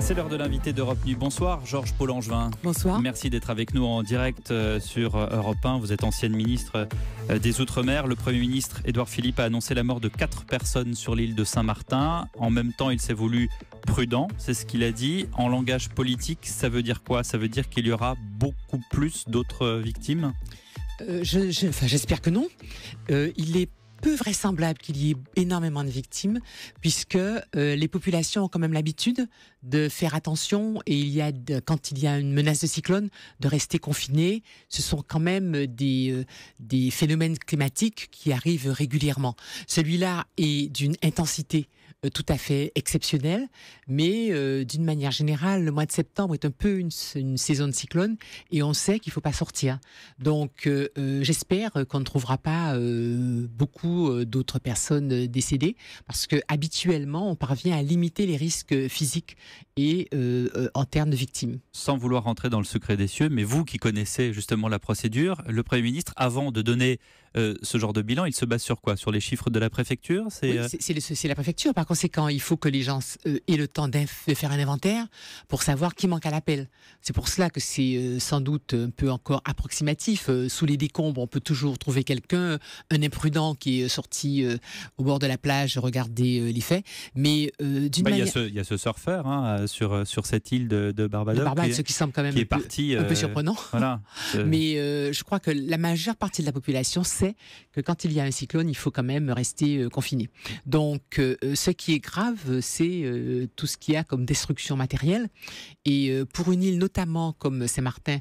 C'est l'heure de l'invité d'Europe Nuit. Bonsoir, Georges Paul Angevin. Bonsoir. Merci d'être avec nous en direct euh, sur euh, Europe 1. Vous êtes ancienne ministre euh, des Outre-mer. Le Premier ministre Édouard Philippe a annoncé la mort de quatre personnes sur l'île de Saint-Martin. En même temps, il s'est voulu prudent, c'est ce qu'il a dit. En langage politique, ça veut dire quoi Ça veut dire qu'il y aura beaucoup plus d'autres victimes J'espère que non. il est peu vraisemblable qu'il y ait énormément de victimes, puisque euh, les populations ont quand même l'habitude de faire attention et il y a quand il y a une menace de cyclone de rester confinés. Ce sont quand même des euh, des phénomènes climatiques qui arrivent régulièrement. Celui-là est d'une intensité euh, tout à fait exceptionnel, mais euh, d'une manière générale, le mois de septembre est un peu une, saison de cyclone et on sait qu'il ne faut pas sortir. Donc euh, j'espère qu'on ne trouvera pas beaucoup d'autres personnes décédées parce que habituellement on parvient à limiter les risques physiques et en termes de victimes. Sans vouloir rentrer dans le secret des cieux, mais vous qui connaissez justement la procédure, le Premier ministre, avant de donner euh, ce genre de bilan, il se base sur quoi Sur les chiffres de la préfecture euh, C'est la préfecture. Par conséquent, il faut que les gens euh, aient le temps de faire un inventaire pour savoir qui manque à l'appel. C'est pour cela que c'est sans doute un peu encore approximatif. Sous les décombres, on peut toujours trouver quelqu'un, un imprudent qui est sorti au bord de la plage regarder les faits. Mais d'une bah, manière... Il y, a ce surfeur hein, sur, sur cette île de, de qui, ce qui semble quand même est un, peu, un peu surprenant. Voilà, Mais je crois que la majeure partie de la population que quand il y a un cyclone, il faut quand même rester euh, confiné. Donc, euh, ce qui est grave, c'est euh, tout ce qu'il y a comme destruction matérielle. Et pour une île notamment comme Saint-Martin,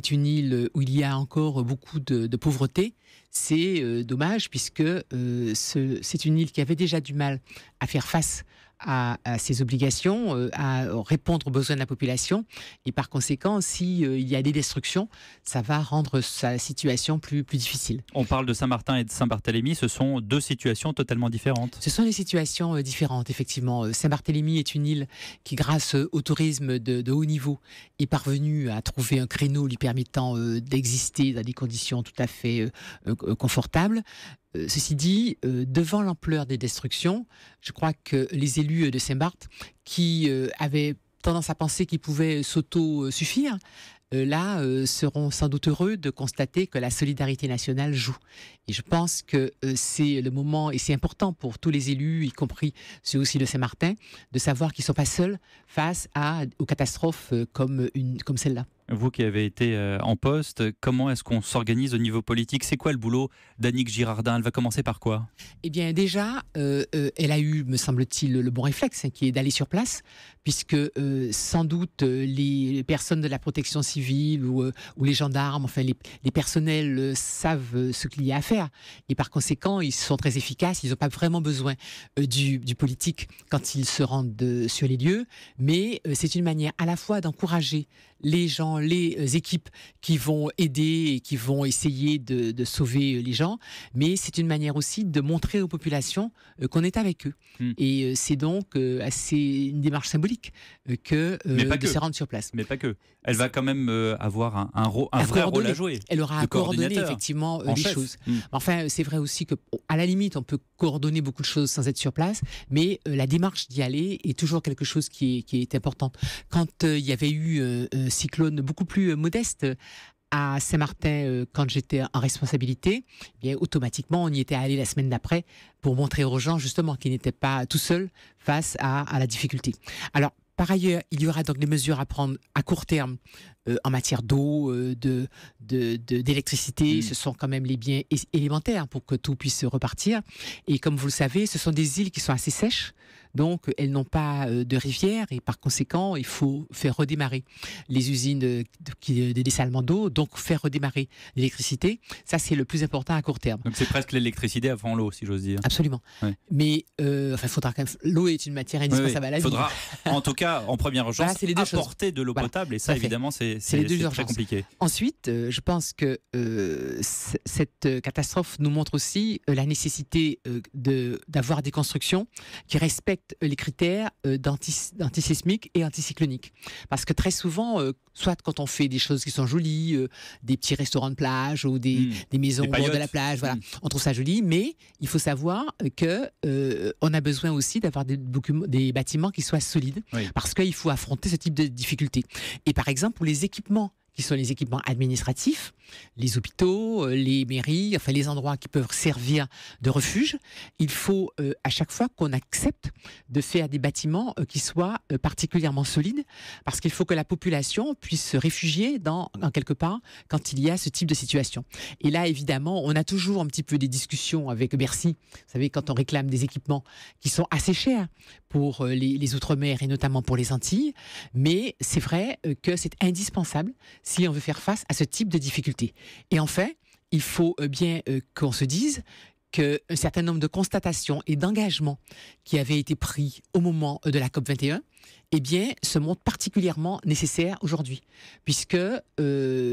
qui est une île où il y a encore beaucoup de, pauvreté. C'est euh, dommage puisque euh, c'est une île qui avait déjà du mal à faire face à, ses obligations, euh, à répondre aux besoins de la population. Et par conséquent, s'il il y a des destructions, ça va rendre sa situation plus, plus difficile. On parle de Saint-Martin et de Saint-Barthélemy, ce sont deux situations totalement différentes. Ce sont des situations différentes, effectivement. Saint-Barthélemy est une île qui, grâce au tourisme de, haut niveau, est parvenue à trouver un créneau lui permettant euh, d'exister dans des conditions tout à fait euh, euh, confortables. Ceci dit, devant l'ampleur des destructions, je crois que les élus de Saint-Barth, qui avaient tendance à penser qu'ils pouvaient s'auto-suffire, là seront sans doute heureux de constater que la solidarité nationale joue. Et je pense que c'est le moment, et c'est important pour tous les élus, y compris ceux aussi de Saint-Martin, de savoir qu'ils ne sont pas seuls face à, aux catastrophes comme, comme celle-là vous qui avez été euh, en poste, comment est-ce qu'on s'organise au niveau politique C'est quoi le boulot d'Annick Girardin Elle va commencer par quoi Eh bien déjà, euh, euh, elle a eu, me semble-t-il, le bon réflexe, hein, qui est d'aller sur place, puisque sans doute les personnes de la protection civile ou, les gendarmes, enfin les, personnels savent ce qu'il y a à faire. Et par conséquent, ils sont très efficaces, ils n'ont pas vraiment besoin du, du, politique quand ils se rendent sur les lieux, mais c'est une manière à la fois d'encourager les gens, les euh, équipes qui vont aider et qui vont essayer de, sauver euh, les gens, mais c'est une manière aussi de montrer aux populations euh, qu'on est avec eux. Hmm. Et c'est donc assez une démarche symbolique que de se rendre sur place. Mais pas que. Elle va quand même avoir un, un vrai rôle à jouer. Elle aura à coordonner effectivement les choses. Hmm. Enfin, c'est vrai aussi que à la limite, on peut coordonner beaucoup de choses sans être sur place, mais la démarche d'y aller est toujours quelque chose qui est, qui importante. Quand il y avait eu cyclone beaucoup plus euh, modeste euh, à Saint-Martin euh, quand j'étais en responsabilité, eh bien automatiquement on y était allé la semaine d'après pour montrer aux gens justement qu'ils n'étaient pas tout seuls face à, la difficulté. Alors par ailleurs, il y aura donc des mesures à prendre à court terme en matière d'eau, de, d'électricité. Mmh. Ce sont quand même les biens élémentaires pour que tout puisse repartir. Et comme vous le savez, ce sont des îles qui sont assez sèches. Donc, elles n'ont pas euh, de rivière et par conséquent, il faut faire redémarrer les usines euh, de, euh, dessalement d'eau, donc faire redémarrer l'électricité. Ça, c'est le plus important à court terme. Donc, c'est presque l'électricité avant l'eau, si j'ose dire. Absolument. Mais, euh, faudra quand même. L'eau est une matière indispensable à la vie. faudra, en tout cas, en première urgence, les apporter de l'eau potable. Et ça, évidemment, c'est très compliqué. Ensuite, je pense que cette catastrophe nous montre aussi la nécessité d'avoir des constructions qui respectent euh, les critères euh, d'antisismique et anticyclonique. Parce que très souvent, euh, soit quand on fait des choses qui sont jolies, des petits restaurants de plage ou des, hmm. maisons de la plage, voilà, hmm. on trouve ça joli, mais il faut savoir que on a besoin aussi d'avoir des, des, bâtiments qui soient solides, parce qu'il faut affronter ce type de difficultés. Et par exemple, pour les équipements qui sont les équipements administratifs, les hôpitaux, euh, les mairies, enfin les endroits qui peuvent servir de refuge. Il faut euh, à chaque fois qu'on accepte de faire des bâtiments euh, qui soient particulièrement solides, parce qu'il faut que la population puisse se réfugier dans, quelque part quand il y a ce type de situation. Et là, évidemment, on a toujours un petit peu des discussions avec Bercy. Vous savez, quand on réclame des équipements qui sont assez chers pour les, les Outre-mer et notamment pour les Antilles, mais c'est vrai que c'est indispensable si on veut faire face à ce type de difficultés. Et enfin, il faut euh, bien euh, qu'on se dise qu'un certain nombre de constatations et d'engagements qui avaient été pris au moment euh, de la COP 21 eh bien, se montre particulièrement nécessaire aujourd'hui, puisque euh,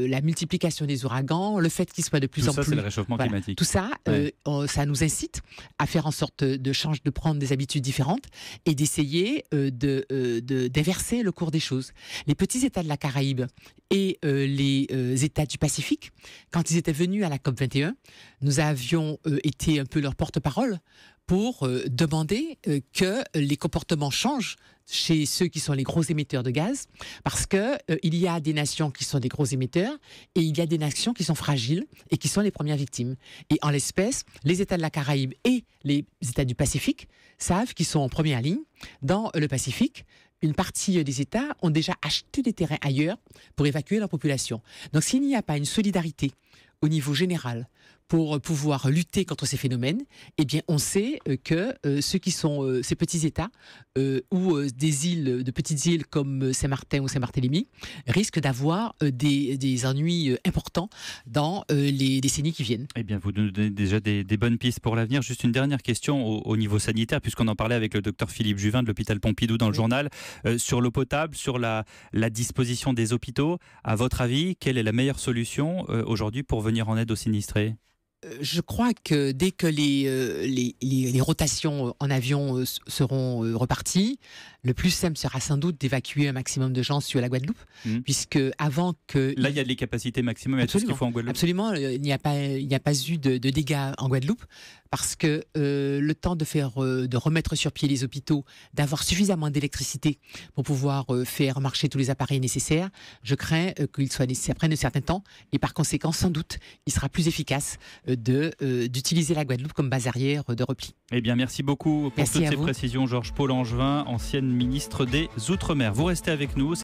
la multiplication des ouragans, le fait qu'ils soient de plus en plus... Tout ça, le réchauffement climatique. Tout ça, euh, ça nous incite à faire en sorte de, changer, de prendre des habitudes différentes et d'essayer euh, de d'inverser le cours des choses. Les petits États de la Caraïbe et les États du Pacifique, quand ils étaient venus à la COP 21, nous avions été un peu leur porte-parole pour euh, demander euh, que les comportements changent chez ceux qui sont les gros émetteurs de gaz, parce que euh, il y a des nations qui sont des gros émetteurs et il y a des nations qui sont fragiles et qui sont les premières victimes. Et en l'espèce, les États de la Caraïbe et les États du Pacifique savent qu'ils sont en première ligne dans le Pacifique. Une partie des États ont déjà acheté des terrains ailleurs pour évacuer leur population. Donc s'il n'y a pas une solidarité au niveau général pour euh, pouvoir lutter contre ces phénomènes, eh bien, on sait euh, que euh, ceux qui sont ces petits États ou des îles, de petites îles comme Saint-Martin ou Saint-Barthélemy, risquent d'avoir des, des, ennuis importants dans les décennies qui viennent. Eh bien, vous nous donnez déjà des, bonnes pistes pour l'avenir. Juste une dernière question au, niveau sanitaire, puisqu'on en parlait avec le docteur Philippe Juvin de l'hôpital Pompidou dans le journal, sur l'eau potable, sur la, la, disposition des hôpitaux. À votre avis, quelle est la meilleure solution aujourd'hui pour venir en aide aux sinistrés euh, je crois que dès que les, euh, les, rotations euh, en avion seront reparties, le plus simple sera sans doute d'évacuer un maximum de gens sur la Guadeloupe, hmm. puisque avant que... Là, il y a les capacités maximum a tout ce qu'il faut en Guadeloupe. Absolument, il n'y a, pas, il a pas eu de, de, dégâts en Guadeloupe parce que euh, le temps de faire, euh, de remettre sur pied les hôpitaux, d'avoir suffisamment d'électricité pour pouvoir euh, faire marcher tous les appareils nécessaires, je crains qu'il soit nécessaire après un certain temps et par conséquent, sans doute, il sera plus efficace de d'utiliser la Guadeloupe comme base arrière de repli. Eh bien, merci beaucoup pour toutes ces précisions, Georges Paul Angevin, ancienne ministre des Outre-mer. Vous restez avec nous.